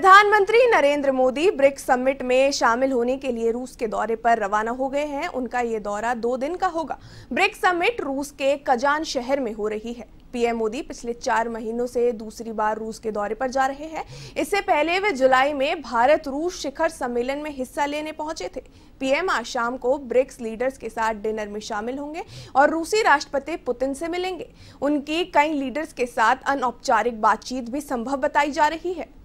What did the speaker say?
प्रधानमंत्री Narendra Modi BRICS summit में शामिल होने के लिए रूस के दौरे पर रवाना हो गए हैं उनका ये दौरा दो दिन का होगा ब्रिक्स समिट रूस के कजान शहर में हो रही है पीएम मोदी पिछले चार महीनों से दूसरी बार रूस के दौरे पर जा रहे हैं इससे पहले वे जुलाई में भारत रूस शिखर सम्मेलन में हिस्सा लेने पहुंचे थे पीएम आज शाम को ब्रिक्स लीडर्स के साथ डिनर में शामिल होंगे और रूसी राष्ट्रपति पुतिन से मिलेंगे उनकी कई लीडर्स के साथ अनौपचारिक बातचीत भी संभव बताई जा रही है